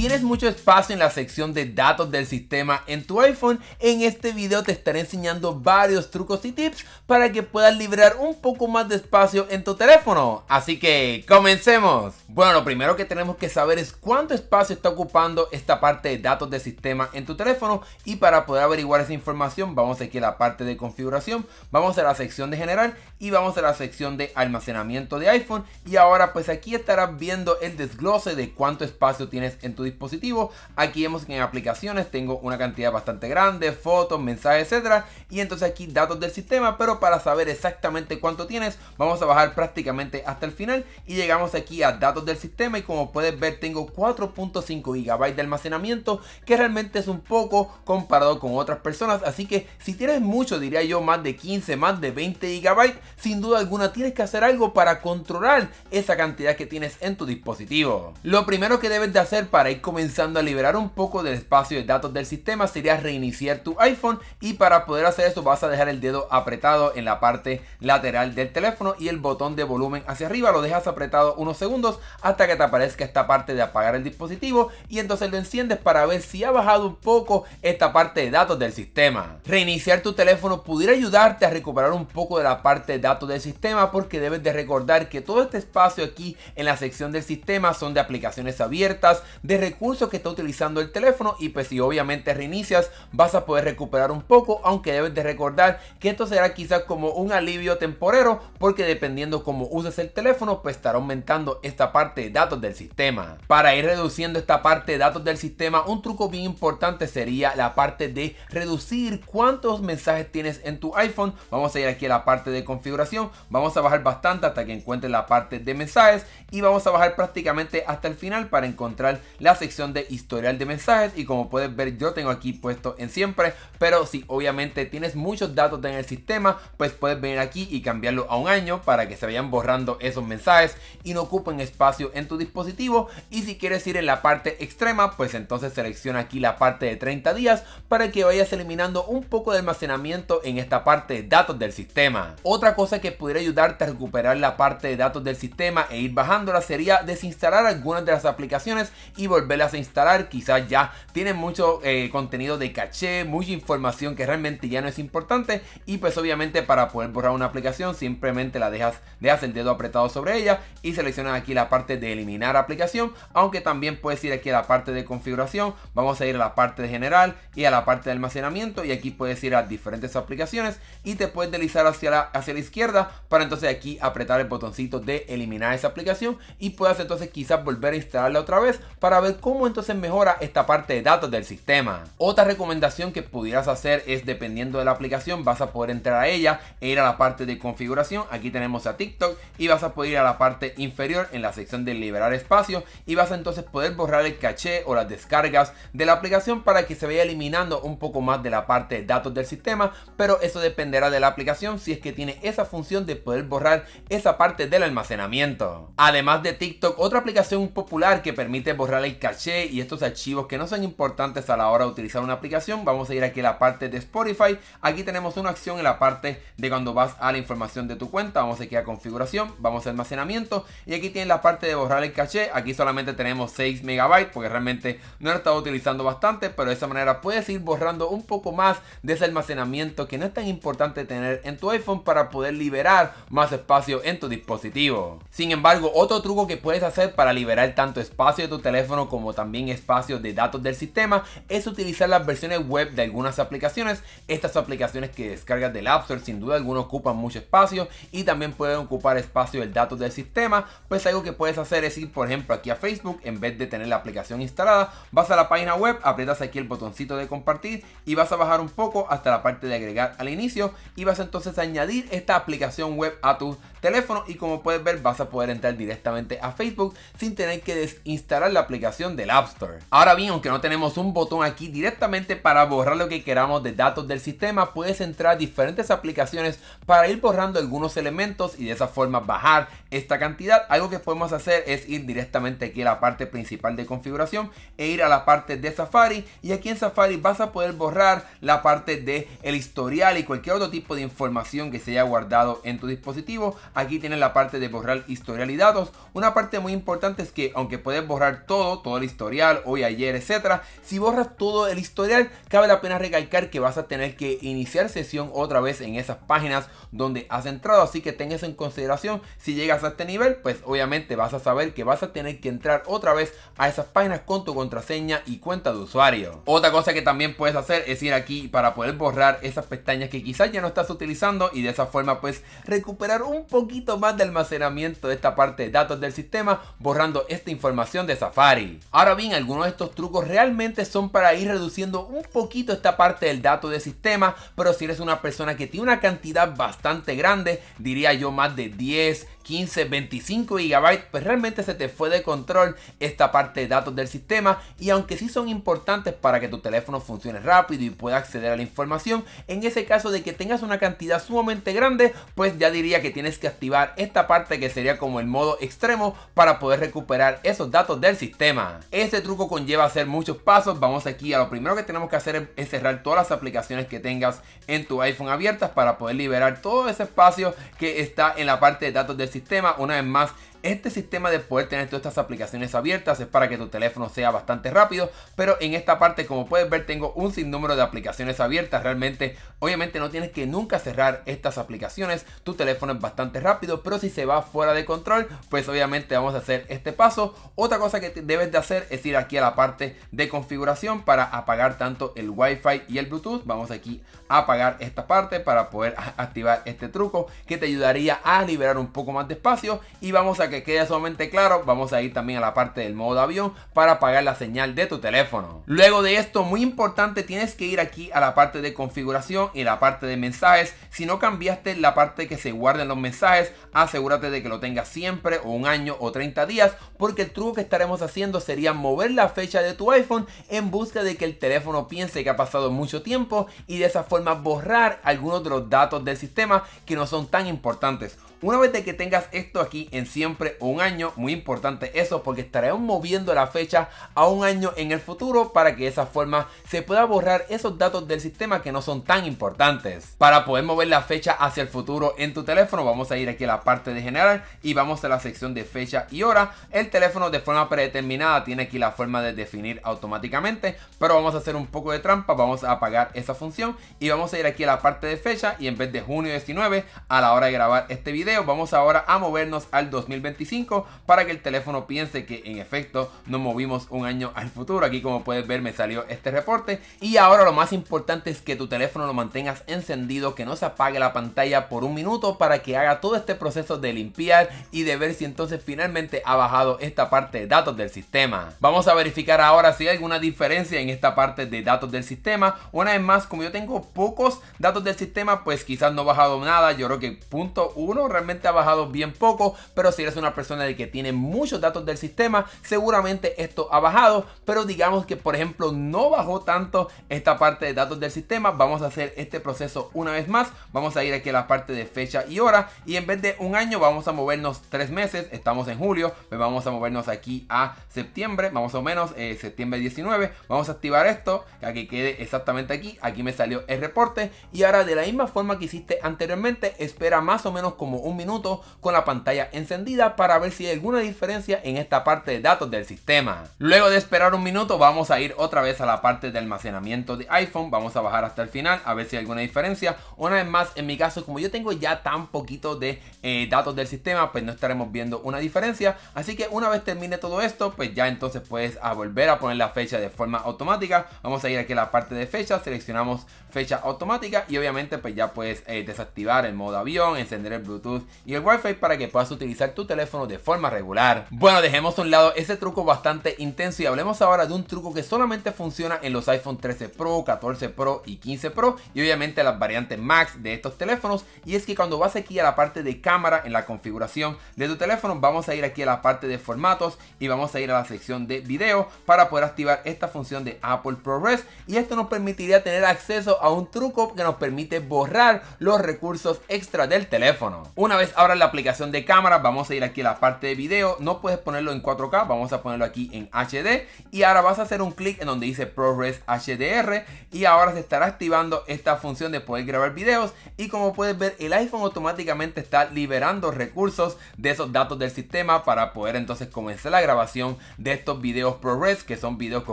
tienes mucho espacio en la sección de datos del sistema en tu iPhone, en este video te estaré enseñando varios trucos y tips para que puedas liberar un poco más de espacio en tu teléfono. Así que comencemos. Bueno, lo primero que tenemos que saber es cuánto espacio está ocupando esta parte de datos del sistema en tu teléfono y para poder averiguar esa información vamos aquí a la parte de configuración, vamos a la sección de general y vamos a la sección de almacenamiento de iPhone y ahora pues aquí estarás viendo el desglose de cuánto espacio tienes en tu dispositivo. Aquí vemos que en aplicaciones tengo una cantidad bastante grande, fotos, mensajes, etcétera, y entonces aquí datos del sistema, pero para saber exactamente cuánto tienes, vamos a bajar prácticamente hasta el final y llegamos aquí a datos del sistema y como puedes ver tengo 4.5 GB de almacenamiento, que realmente es un poco comparado con otras personas, así que si tienes mucho, diría yo, más de 15, más de 20 gigabytes, sin duda alguna tienes que hacer algo para controlar esa cantidad que tienes en tu dispositivo. Lo primero que debes de hacer para ir comenzando a liberar un poco del espacio de datos del sistema sería reiniciar tu iPhone y para poder hacer eso vas a dejar el dedo apretado en la parte lateral del teléfono y el botón de volumen hacia arriba lo dejas apretado unos segundos hasta que te aparezca esta parte de apagar el dispositivo y entonces lo enciendes para ver si ha bajado un poco esta parte de datos del sistema. Reiniciar tu teléfono pudiera ayudarte a recuperar un poco de la parte de datos del sistema porque debes de recordar que todo este espacio aquí en la sección del sistema son de aplicaciones abiertas, de recursos que está utilizando el teléfono y pues si obviamente reinicias vas a poder recuperar un poco, aunque debes de recordar que esto será quizás como un alivio temporero porque dependiendo cómo uses el teléfono pues estará aumentando esta parte de datos del sistema. Para ir reduciendo esta parte de datos del sistema un truco bien importante sería la parte de reducir cuántos mensajes tienes en tu iPhone. Vamos a ir aquí a la parte de configuración, vamos a bajar bastante hasta que encuentres la parte de mensajes y vamos a bajar prácticamente hasta el final para encontrar la sección de historial de mensajes y como puedes ver yo tengo aquí puesto en siempre, pero si obviamente tienes muchos datos en el sistema, pues puedes venir aquí y cambiarlo a un año para que se vayan borrando esos mensajes y no ocupen espacio en tu dispositivo y si quieres ir en la parte extrema, pues entonces selecciona aquí la parte de 30 días para que vayas eliminando un poco de almacenamiento en esta parte de datos del sistema. Otra cosa que pudiera ayudarte a recuperar la parte de datos del sistema e ir bajándola sería desinstalar algunas de las aplicaciones y volver volverlas a instalar, quizás ya tiene mucho eh, contenido de caché, mucha información que realmente ya no es importante y pues obviamente para poder borrar una aplicación simplemente la dejas, dejas el dedo apretado sobre ella y seleccionas aquí la parte de eliminar aplicación, aunque también puedes ir aquí a la parte de configuración, vamos a ir a la parte de general y a la parte de almacenamiento y aquí puedes ir a diferentes aplicaciones y te puedes deslizar hacia la, hacia la izquierda para entonces aquí apretar el botoncito de eliminar esa aplicación y puedas entonces quizás volver a instalarla otra vez para ver cómo entonces mejora esta parte de datos del sistema. Otra recomendación que pudieras hacer es dependiendo de la aplicación vas a poder entrar a ella e ir a la parte de configuración. Aquí tenemos a TikTok y vas a poder ir a la parte inferior en la sección de liberar espacio y vas a entonces poder borrar el caché o las descargas de la aplicación para que se vaya eliminando un poco más de la parte de datos del sistema, pero eso dependerá de la aplicación si es que tiene esa función de poder borrar esa parte del almacenamiento. Además de TikTok, otra aplicación popular que permite borrar el caché y estos archivos que no son importantes a la hora de utilizar una aplicación, vamos a ir aquí a la parte de Spotify. Aquí tenemos una acción en la parte de cuando vas a la información de tu cuenta. Vamos aquí a configuración, vamos a almacenamiento y aquí tiene la parte de borrar el caché. Aquí solamente tenemos 6 megabytes porque realmente no lo he estado utilizando bastante, pero de esa manera puedes ir borrando un poco más de ese almacenamiento que no es tan importante tener en tu iPhone para poder liberar más espacio en tu dispositivo. Sin embargo, otro truco que puedes hacer para liberar tanto espacio de tu teléfono como también espacio de datos del sistema es utilizar las versiones web de algunas aplicaciones. Estas aplicaciones que descargas del App Store sin duda alguna ocupan mucho espacio y también pueden ocupar espacio del datos del sistema. Pues algo que puedes hacer es ir por ejemplo aquí a Facebook en vez de tener la aplicación instalada, vas a la página web, aprietas aquí el botoncito de compartir y vas a bajar un poco hasta la parte de agregar al inicio y vas entonces a añadir esta aplicación web a tus teléfono y como puedes ver vas a poder entrar directamente a Facebook sin tener que desinstalar la aplicación del App Store. Ahora bien, aunque no tenemos un botón aquí directamente para borrar lo que queramos de datos del sistema, puedes entrar diferentes aplicaciones para ir borrando algunos elementos y de esa forma bajar esta cantidad. Algo que podemos hacer es ir directamente aquí a la parte principal de configuración e ir a la parte de Safari y aquí en Safari vas a poder borrar la parte de el historial y cualquier otro tipo de información que se haya guardado en tu dispositivo Aquí tienes la parte de borrar historial y datos. Una parte muy importante es que aunque puedes borrar todo, todo el historial, hoy, ayer, etcétera, si borras todo el historial, cabe la pena recalcar que vas a tener que iniciar sesión otra vez en esas páginas donde has entrado. Así que ten eso en consideración. Si llegas a este nivel, pues obviamente vas a saber que vas a tener que entrar otra vez a esas páginas con tu contraseña y cuenta de usuario. Otra cosa que también puedes hacer es ir aquí para poder borrar esas pestañas que quizás ya no estás utilizando y de esa forma pues recuperar un poco poquito más de almacenamiento de esta parte de datos del sistema, borrando esta información de Safari. Ahora bien, algunos de estos trucos realmente son para ir reduciendo un poquito esta parte del dato del sistema, pero si eres una persona que tiene una cantidad bastante grande, diría yo más de 10, 15, 25 gigabytes pues realmente se te fue de control esta parte de datos del sistema y aunque sí son importantes para que tu teléfono funcione rápido y pueda acceder a la información, en ese caso de que tengas una cantidad sumamente grande, pues ya diría que tienes que activar esta parte que sería como el modo extremo para poder recuperar esos datos del sistema. Este truco conlleva hacer muchos pasos, vamos aquí a lo primero que tenemos que hacer es cerrar todas las aplicaciones que tengas en tu iPhone abiertas para poder liberar todo ese espacio que está en la parte de datos del sistema sistema. Una vez más, Este sistema de poder tener todas estas aplicaciones abiertas es para que tu teléfono sea bastante rápido, pero en esta parte como puedes ver tengo un sinnúmero de aplicaciones abiertas, realmente obviamente no tienes que nunca cerrar estas aplicaciones, tu teléfono es bastante rápido, pero si se va fuera de control, pues obviamente vamos a hacer este paso. Otra cosa que debes de hacer es ir aquí a la parte de configuración para apagar tanto el wifi y el Bluetooth, vamos aquí a apagar esta parte para poder activar este truco que te ayudaría a liberar un poco más de espacio y vamos a que quede solamente claro, vamos a ir también a la parte del modo avión para apagar la señal de tu teléfono. Luego de esto, muy importante, tienes que ir aquí a la parte de configuración y la parte de mensajes. Si no cambiaste la parte que se guarden los mensajes, asegúrate de que lo tengas siempre o un año o 30 días, porque el truco que estaremos haciendo sería mover la fecha de tu iPhone en busca de que el teléfono piense que ha pasado mucho tiempo y de esa forma borrar algunos de los datos del sistema que no son tan importantes. Una vez de que tengas esto aquí en siempre un año, muy importante eso porque estaremos moviendo la fecha a un año en el futuro para que de esa forma se pueda borrar esos datos del sistema que no son tan importantes. Para poder mover la fecha hacia el futuro en tu teléfono, vamos a ir aquí a la parte de general y vamos a la sección de fecha y hora. El teléfono de forma predeterminada tiene aquí la forma de definir automáticamente, pero vamos a hacer un poco de trampa, vamos a apagar esa función y vamos a ir aquí a la parte de fecha y en vez de junio 19 a la hora de grabar este video vamos ahora a movernos al 2025 para que el teléfono piense que en efecto nos movimos un año al futuro. Aquí como puedes ver me salió este reporte y ahora lo más importante es que tu teléfono lo mantengas encendido, que no se apague la pantalla por un minuto para que haga todo este proceso de limpiar y de ver si entonces finalmente ha bajado esta parte de datos del sistema. Vamos a verificar ahora si hay alguna diferencia en esta parte de datos del sistema. Una vez más, como yo tengo pocos datos del sistema, pues quizás no ha bajado nada. Yo creo que punto uno ha bajado bien poco, pero si eres una persona de que tiene muchos datos del sistema, seguramente esto ha bajado, pero digamos que por ejemplo no bajó tanto esta parte de datos del sistema, vamos a hacer este proceso una vez más, vamos a ir aquí a la parte de fecha y hora y en vez de un año vamos a movernos tres meses, estamos en julio, pues vamos a movernos aquí a septiembre, más o menos eh, septiembre 19, vamos a activar esto, ya que quede exactamente aquí, aquí me salió el reporte y ahora de la misma forma que hiciste anteriormente, espera más o menos como un un minuto con la pantalla encendida para ver si hay alguna diferencia en esta parte de datos del sistema. Luego de esperar un minuto vamos a ir otra vez a la parte de almacenamiento de iPhone, vamos a bajar hasta el final a ver si hay alguna diferencia. Una vez más, en mi caso, como yo tengo ya tan poquito de eh, datos del sistema, pues no estaremos viendo una diferencia. Así que una vez termine todo esto, pues ya entonces puedes a ah, volver a poner la fecha de forma automática. Vamos a ir aquí a la parte de fecha, seleccionamos fecha automática y obviamente pues ya puedes eh, desactivar el modo avión, encender el Bluetooth y el wifi para que puedas utilizar tu teléfono de forma regular. Bueno, dejemos a un lado ese truco bastante intenso y hablemos ahora de un truco que solamente funciona en los iPhone 13 Pro, 14 Pro y 15 Pro y obviamente las variantes Max de estos teléfonos y es que cuando vas aquí a la parte de cámara en la configuración de tu teléfono vamos a ir aquí a la parte de formatos y vamos a ir a la sección de video para poder activar esta función de Apple ProRes y esto nos permitiría tener acceso a un truco que nos permite borrar los recursos extra del teléfono. Una vez abras la aplicación de cámara, vamos a ir aquí a la parte de vídeo No puedes ponerlo en 4K, vamos a ponerlo aquí en HD. Y ahora vas a hacer un clic en donde dice ProRes HDR. Y ahora se estará activando esta función de poder grabar videos. Y como puedes ver, el iPhone automáticamente está liberando recursos de esos datos del sistema para poder entonces comenzar la grabación de estos videos ProRes, que son vídeos que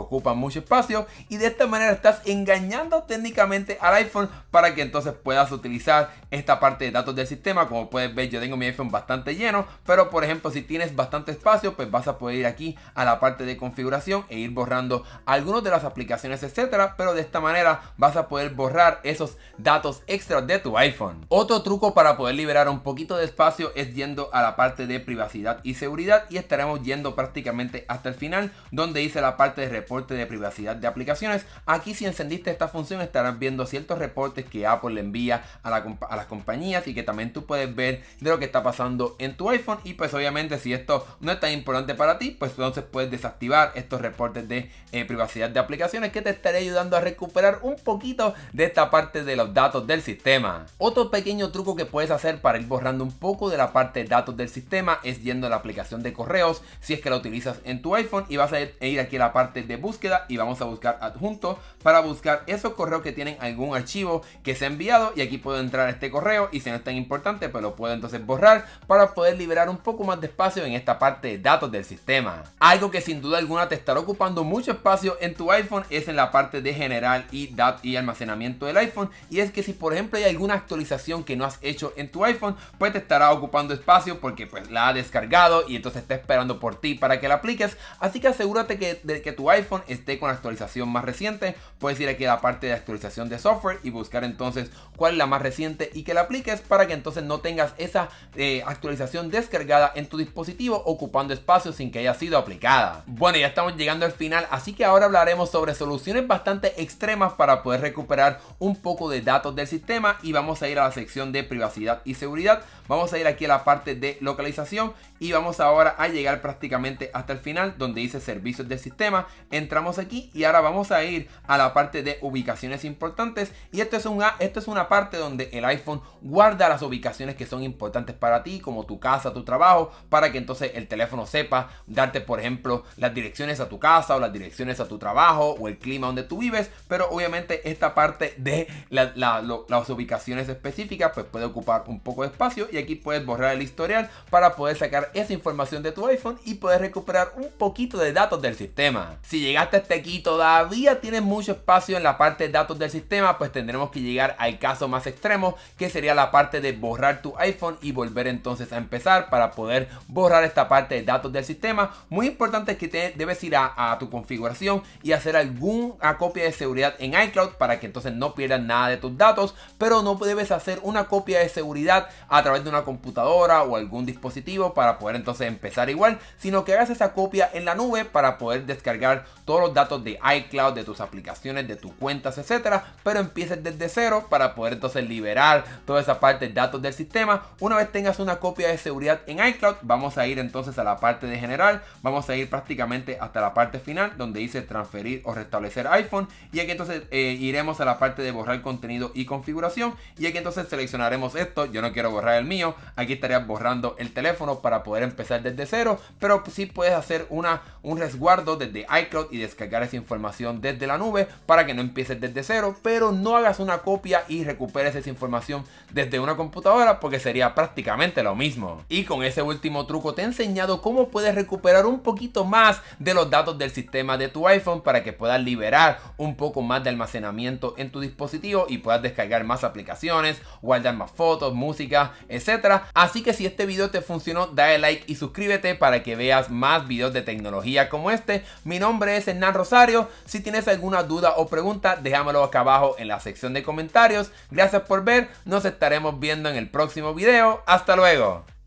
ocupan mucho espacio. Y de esta manera estás engañando técnicamente al iPhone para que entonces puedas utilizar esta parte de datos del sistema, como puedes puedes yo tengo mi iPhone bastante lleno, pero por ejemplo, si tienes bastante espacio, pues vas a poder ir aquí a la parte de configuración e ir borrando algunas de las aplicaciones, etcétera, pero de esta manera vas a poder borrar esos datos extras de tu iPhone. Otro truco para poder liberar un poquito de espacio es yendo a la parte de privacidad y seguridad y estaremos yendo prácticamente hasta el final donde hice la parte de reporte de privacidad de aplicaciones. Aquí si encendiste esta función estarás viendo ciertos reportes que Apple le envía a las compañías y que también tú puedes ver de lo que está pasando en tu iPhone. Y pues obviamente si esto no es tan importante para ti, pues entonces puedes desactivar estos reportes de eh, privacidad de aplicaciones que te estaré ayudando a recuperar un poquito de esta parte de los datos del sistema. Otro pequeño truco que puedes hacer para ir borrando un poco de la parte de datos del sistema es yendo a la aplicación de correos si es que la utilizas en tu iPhone y vas a ir aquí a la parte de búsqueda y vamos a buscar adjunto para buscar esos correos que tienen algún archivo que se ha enviado y aquí puedo entrar a este correo y si no es tan importante pues lo puedo entonces borrar para poder liberar un poco más de espacio en esta parte de datos del sistema. Algo que sin duda alguna te estará ocupando mucho espacio en tu iPhone es en la parte de general y, y almacenamiento del iPhone y es que si por ejemplo hay alguna actualización que no has hecho en tu iPhone pues te estará ocupando espacio porque pues la ha descargado y entonces está esperando por ti para que la apliques así que asegúrate que, de que tu iPhone esté con la actualización más reciente puedes ir aquí a la parte de actualización de software y buscar entonces cuál es la más reciente y que la apliques para que entonces no tengas esa eh, actualización descargada en tu dispositivo ocupando espacio sin que haya sido aplicada. Bueno, ya estamos llegando al final, así que ahora hablaremos sobre soluciones bastante extremas para poder recuperar un poco de datos del sistema y vamos a ir a la sección de privacidad y seguridad. Vamos a ir aquí a la parte de localización y vamos ahora a llegar prácticamente hasta el final donde dice servicios del sistema. Entramos aquí y ahora vamos a ir a la parte de ubicaciones importantes y esto es, una, esto es una parte donde el iPhone guarda las ubicaciones que son importantes para ti, como tu casa, tu trabajo, para que entonces el teléfono sepa darte, por ejemplo, las direcciones a tu casa o las direcciones a tu trabajo o el clima donde tú vives, pero obviamente esta parte de las ubicaciones específicas pues puede ocupar un poco de espacio y aquí puedes borrar el historial para poder sacar esa información de tu iPhone y poder recuperar un poquito de datos del sistema. Si llegaste hasta aquí todavía tienes mucho espacio en la parte de datos del sistema, pues tendremos que llegar al caso más extremo que sería la parte de borrar tu iPhone y volver entonces a empezar para poder borrar esta parte de datos del sistema. Muy importante es que te debes ir a, tu configuración y hacer alguna copia de seguridad en iCloud para que entonces no pierdas nada de tus datos, pero no debes hacer una copia de seguridad a través de una computadora o algún dispositivo para poder entonces empezar igual, sino que hagas esa copia en la nube para poder descargar todos los datos de iCloud, de tus aplicaciones, de tus cuentas, etcétera, pero empieces desde cero para poder entonces liberar toda esa parte de datos del sistema una vez tengas una copia de seguridad en iCloud, vamos a ir entonces a la parte de general. Vamos a ir prácticamente hasta la parte final donde dice transferir o restablecer iPhone. Y aquí entonces eh, iremos a la parte de borrar contenido y configuración. Y aquí entonces seleccionaremos esto. Yo no quiero borrar el mío. Aquí estaría borrando el teléfono para poder empezar desde cero. Pero sí puedes hacer una, un resguardo desde iCloud y descargar esa información desde la nube para que no empieces desde cero. Pero no hagas una copia y recuperes esa información desde una computadora porque se sería prácticamente lo mismo. Y con ese último truco te he enseñado cómo puedes recuperar un poquito más de los datos del sistema de tu iPhone para que puedas liberar un poco más de almacenamiento en tu dispositivo y puedas descargar más aplicaciones, guardar más fotos, música, etcétera Así que si este video te funcionó, dale like y suscríbete para que veas más videos de tecnología como este. Mi nombre es Hernán Rosario. Si tienes alguna duda o pregunta, déjamelo acá abajo en la sección de comentarios. Gracias por ver. Nos estaremos viendo en el próximo video video. Hasta luego.